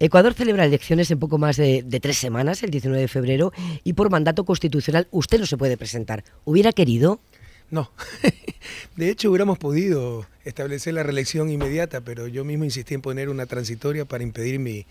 Ecuador celebra elecciones en poco más de, tres semanas, el 19 de febrero, y por mandato constitucional usted no se puede presentar. ¿Hubiera querido? No. De hecho, hubiéramos podido establecer la reelección inmediata, pero yo mismo insistí en poner una transitoria para impedir mi,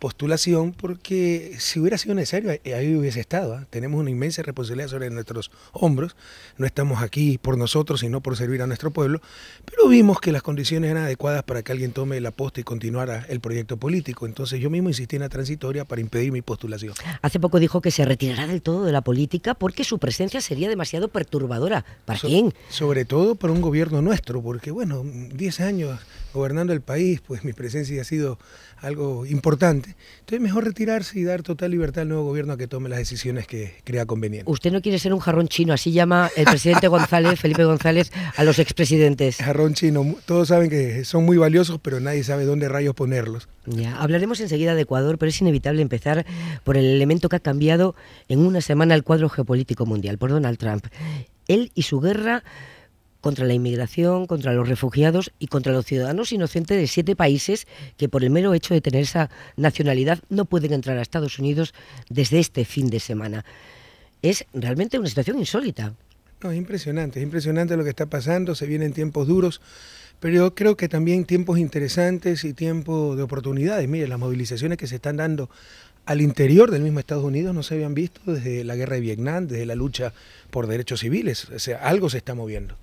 postulación porque si hubiera sido necesario, ahí hubiese estado. ¿ah? Tenemos una inmensa responsabilidad sobre nuestros hombros. No estamos aquí por nosotros, sino por servir a nuestro pueblo. Pero vimos que las condiciones eran adecuadas para que alguien tome la posta y continuara el proyecto político. Entonces yo mismo insistí en la transitoria para impedir mi postulación. Hace poco dijo que se retirará del todo de la política porque su presencia sería demasiado perturbadora. ¿Para quién? Sobre todo para un gobierno nuestro, porque bueno, 10 años gobernando el país, pues mi presencia ha sido algo importante entonces, mejor retirarse y dar total libertad al nuevo gobierno a que tome las decisiones que crea conveniente. Usted no quiere ser un jarrón chino, así llama el presidente González, Felipe González, a los expresidentes. Jarrón chino, todos saben que son muy valiosos, pero nadie sabe dónde rayos ponerlos. Ya, hablaremos enseguida de Ecuador, pero es inevitable empezar por el elemento que ha cambiado en una semana el cuadro geopolítico mundial, por Donald Trump. Él y su guerra contra la inmigración, contra los refugiados y contra los ciudadanos inocentes de siete países que por el mero hecho de tener esa nacionalidad no pueden entrar a Estados Unidos desde este fin de semana. Es realmente una situación insólita. No, es impresionante, es impresionante lo que está pasando, se vienen tiempos duros, pero yo creo que también tiempos interesantes y tiempos de oportunidades. Mire, las movilizaciones que se están dando al interior del mismo Estados Unidos no se habían visto desde la guerra de Vietnam, desde la lucha por derechos civiles. O sea, algo se está moviendo.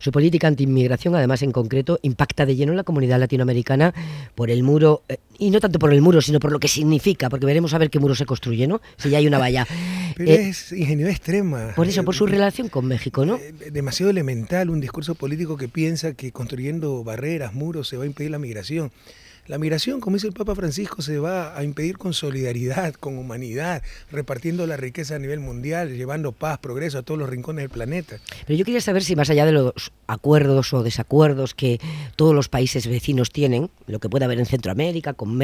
Su política antiinmigración, además en concreto, impacta de lleno en la comunidad latinoamericana por el muro, eh, y no tanto por el muro, sino por lo que significa, porque veremos a ver qué muro se construye, ¿no? Si ya hay una valla. Pero eh, es ingenio extrema. Por eso, por su eh, relación con México, ¿no? Demasiado elemental, un discurso político que piensa que construyendo barreras, muros, se va a impedir la migración. La migración, como dice el Papa Francisco, se va a impedir con solidaridad, con humanidad, repartiendo la riqueza a nivel mundial, llevando paz, progreso a todos los rincones del planeta. Pero yo quería saber si más allá de los acuerdos o desacuerdos que todos los países vecinos tienen, lo que pueda haber en Centroamérica, con,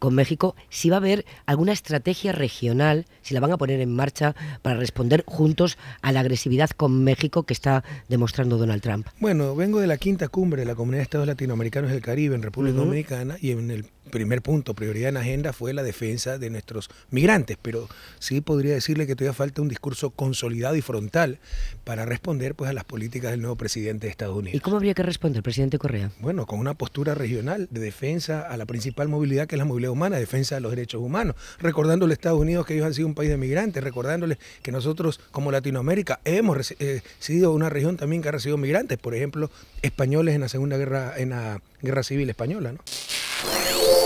con México, si va a haber alguna estrategia regional, si la van a poner en marcha para responder juntos a la agresividad con México que está demostrando Donald Trump. Bueno, vengo de la quinta cumbre de la Comunidad de Estados Latinoamericanos del Caribe en República Dominicana y en el primer punto, prioridad en agenda, fue la defensa de nuestros migrantes. Pero sí podría decirle que todavía falta un discurso consolidado y frontal para responder pues, a las políticas del nuevo presidente de Estados Unidos. ¿Y cómo habría que responder el presidente Correa? Bueno, con una postura regional de defensa a la principal movilidad que es la movilidad humana, defensa de los derechos humanos, recordándole a Estados Unidos que ellos han sido un país de migrantes, recordándoles que nosotros como Latinoamérica hemos eh, sido una región también que ha recibido migrantes, por ejemplo, españoles en la Segunda Guerra, en la Guerra Civil Española. ¿no? Thank you.